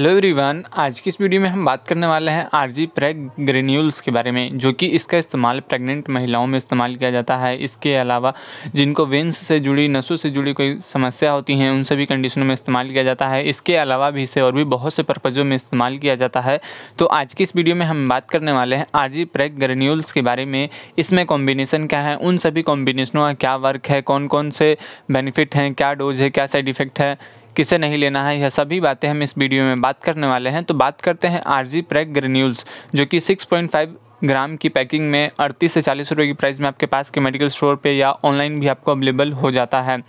hello everyone आज की इस वीडियो में हम बात करने वाले हैं आर जी प्रेग ग्रेन्यूल्स के बारे में जो कि इसका इस्तेमाल प्रेग्नेंट महिलाओं में इस्तेमाल किया जाता है इसके अलावा जिनको वेंस से जुड़ी नसों से जुड़ी कोई समस्या होती है उन सभी कंडीशनों में इस्तेमाल किया जाता है इसके अलावा भी इसे और भी बहुत से पर्पज़ों में इस्तेमाल किया जाता है तो आज की इस वीडियो में हम बात करने वाले हैं आर जी प्रेग ग्रेन्यूल्स के बारे में इसमें कॉम्बिनेसन क्या है उन सभी कॉम्बिनेशनों का क्या वर्क है कौन कौन से बेनिफिट हैं क्या डोज है क्या साइड इफ़ेक्ट है किसे नहीं लेना है यह सभी बातें हम इस वीडियो में बात करने वाले हैं तो बात करते हैं आर जी प्रेक ग्रेन्यूल्स जो कि 6.5 ग्राम की पैकिंग में अड़तीस से चालीस रुपये की प्राइस में आपके पास के मेडिकल स्टोर पे या ऑनलाइन भी आपको अवेलेबल हो जाता है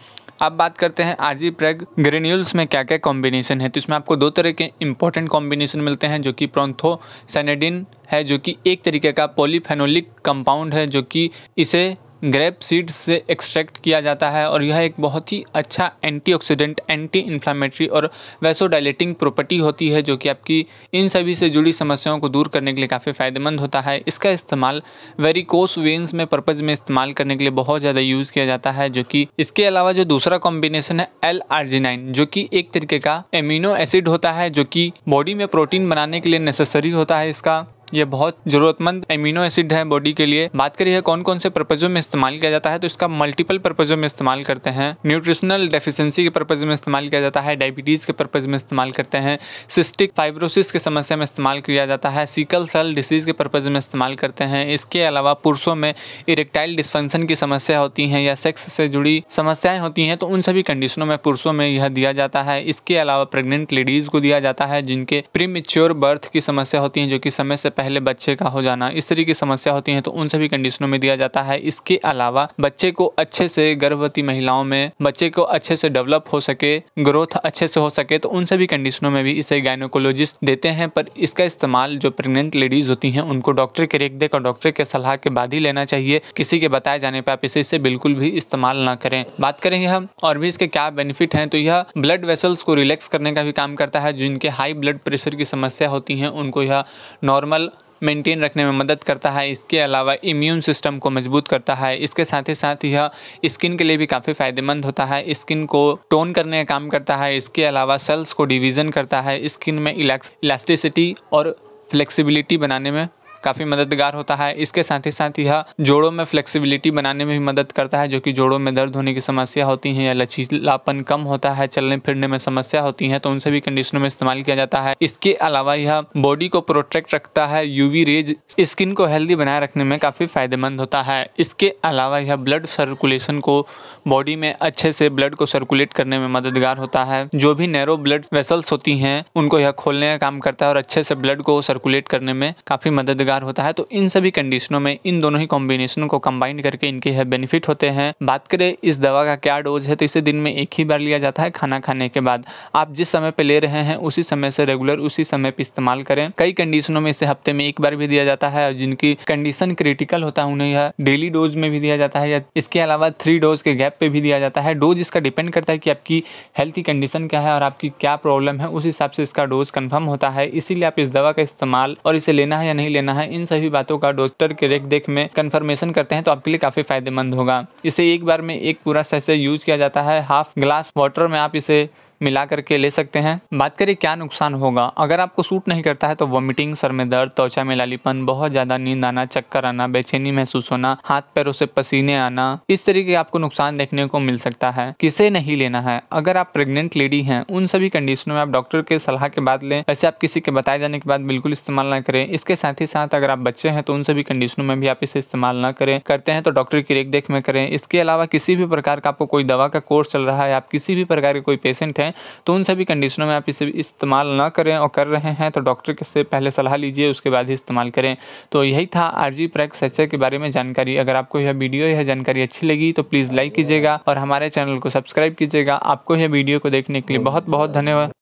अब बात करते हैं आर जी प्रेग ग्रेन्यूल्स में क्या क्या कॉम्बिनेशन है तो इसमें आपको दो तरह के इंपॉर्टेंट कॉम्बिनेशन मिलते हैं जो कि प्रोंथो सैनेडिन है जो कि एक तरीके का पॉलीफेनोलिक कंपाउंड है जो कि इसे ग्रेप सीड्स से एक्सट्रैक्ट किया जाता है और यह एक बहुत ही अच्छा एंटीऑक्सीडेंट एंटी इन्फ्लामेटरी और वैसोडाइलेटिंग प्रॉपर्टी होती है जो कि आपकी इन सभी से जुड़ी समस्याओं को दूर करने के लिए काफ़ी फ़ायदेमंद होता है इसका इस्तेमाल वेरिकोस वेन्स में पर्पज़ में इस्तेमाल करने के लिए बहुत ज़्यादा यूज़ किया जाता है जो कि इसके अलावा जो दूसरा कॉम्बिनेशन है एल आर्जीनाइन जो कि एक तरीके का एमिनो एसिड होता है जो कि बॉडी में प्रोटीन बनाने के लिए नेसेसरी होता है इसका ये बहुत जरूरतमंद एमिनो एसिड है बॉडी के लिए बात करिए कौन कौन से पर्पजों में इस्तेमाल किया जाता है तो इसका मल्टीपल पर्पजों में इस्तेमाल करते हैं न्यूट्रिशनल डेफिशिएंसी के पर्पज में इस्तेमाल किया जाता है डायबिटीज़ के पर्पज में इस्तेमाल करते हैं सिस्टिक फाइब्रोसिस की समस्या में इस्तेमाल किया जाता है सिकल सेल डिसीज़ के पर्पज में इस्तेमाल करते हैं इसके अलावा पुरुषों में इरेक्टाइल डिस्फंक्शन की समस्या होती है या सेक्स से जुड़ी समस्याएं होती हैं तो उन सभी कंडीशनों में पुरुषों में यह दिया जाता है इसके अलावा प्रेग्नेंट लेडीज़ को दिया जाता है जिनके प्रीमेच्योर बर्थ की समस्या होती है जो कि समय से पहले बच्चे का हो जाना इस तरह की समस्या होती है तो उन सभी कंडीशनों में दिया जाता है इसके अलावा बच्चे को अच्छे से गर्भवती महिलाओं में बच्चे को अच्छे से डेवलप हो सके ग्रोथ अच्छे से हो सके तो उन सभी कंडीशनों में भी इसे गायनोकोलॉजिस्ट देते हैं पर इसका इस्तेमाल जो प्रेग्नेंट लेडीज होती हैं उनको डॉक्टर के रेख देख और डॉक्टर के सलाह के बाद ही लेना चाहिए किसी के बताए जाने पर आप इसे इसे बिल्कुल भी इस्तेमाल ना करें बात करेंगे हम और भी इसके क्या बेनिफिट हैं तो यह ब्लड वेसल्स को रिलैक्स करने का भी काम करता है जिनके हाई ब्लड प्रेशर की समस्या होती है उनको यह नॉर्मल मेंटेन रखने में मदद करता है इसके अलावा इम्यून सिस्टम को मजबूत करता है इसके साथ ही साथ यह स्किन के लिए भी काफ़ी फ़ायदेमंद होता है स्किन को टोन करने का काम करता है इसके अलावा सेल्स को डिवीज़न करता है स्किन में इलास्टिसिटी और फ्लेक्सिबिलिटी बनाने में काफ़ी मददगार होता है इसके साथ ही साथ यह जोड़ों में फ्लेक्सिबिलिटी बनाने में भी मदद करता है जो कि जोड़ों में दर्द होने की समस्या होती है या लचीलापन कम होता है चलने फिरने में समस्या होती है तो उन सभी कंडीशनों में इस्तेमाल किया जाता है इसके अलावा यह बॉडी को प्रोटेक्ट रखता है यूवी रेज स्किन को हेल्दी बनाए रखने में काफ़ी फायदेमंद होता है इसके अलावा यह ब्लड सर्कुलेशन को बॉडी में अच्छे से ब्लड को सर्कुलेट करने में मददगार होता है जो भी नैरो ब्लड वेसल्स होती हैं उनको यह खोलने का काम करता है और अच्छे से ब्लड को सर्कुलेट करने में काफ़ी मददगार स्वीकार होता है तो इन सभी कंडीशनों में इन दोनों ही कॉम्बिनेशन को कंबाइन करके इनके है बेनिफिट होते हैं बात करें इस दवा का क्या डोज है तो इसे दिन में एक ही बार लिया जाता है खाना खाने के बाद आप जिस समय पर ले रहे हैं उसी समय से रेगुलर उसी समय पर इस्तेमाल करें कई कंडीशनों में इसे हफ्ते में एक बार भी दिया जाता है जिनकी कंडीशन क्रिटिकल होता है उन्हें यह डेली डोज में भी दिया जाता है या इसके अलावा थ्री डोज के गैप पे भी दिया जाता है डोज इसका डिपेंड करता है कि आपकी हेल्थ की कंडीशन क्या है और आपकी क्या प्रॉब्लम है उस हिसाब से इसका डोज कन्फर्म होता है इसीलिए आप इस दवा का इस्तेमाल और इसे लेना है या नहीं लेना है है इन सभी बातों का डॉक्टर के रेख देख में कन्फर्मेशन करते हैं तो आपके लिए काफ़ी फायदेमंद होगा इसे एक बार में एक पूरा सैसे यूज किया जाता है हाफ ग्लास वाटर में आप इसे मिला करके ले सकते हैं बात करें क्या नुकसान होगा अगर आपको सूट नहीं करता है तो वॉमिटिंग सर में दर्द त्वचा में लालीपन बहुत ज़्यादा नींद आना चक्कर आना बेचैनी महसूस होना हाथ पैरों से पसीने आना इस तरीके आपको नुकसान देखने को मिल सकता है किसे नहीं लेना है अगर आप प्रेग्नेंट लेडी हैं उन सभी कंडीशनों में आप डॉक्टर के सलाह के बाद लें वैसे आप किसी के बताए जाने के बाद बिल्कुल इस्तेमाल ना करें इसके साथ ही साथ अगर आप बच्चे हैं तो उन सभी कंडीशनों में भी आप इसे इस्तेमाल ना करें करते हैं तो डॉक्टर की देख में करें इसके अलावा किसी भी प्रकार का आपको कोई दवा का कोर्स चल रहा है आप किसी भी प्रकार के कोई पेशेंट है हैं तो उन सभी कंडीशनों में आप इसे इस्तेमाल ना करें और कर रहे हैं तो डॉक्टर से पहले सलाह लीजिए उसके बाद ही इस्तेमाल करें तो यही था आर जी के बारे में जानकारी अगर आपको यह वीडियो यह जानकारी अच्छी लगी तो प्लीज़ लाइक कीजिएगा और हमारे चैनल को सब्सक्राइब कीजिएगा आपको यह वीडियो को देखने के लिए बहुत बहुत धन्यवाद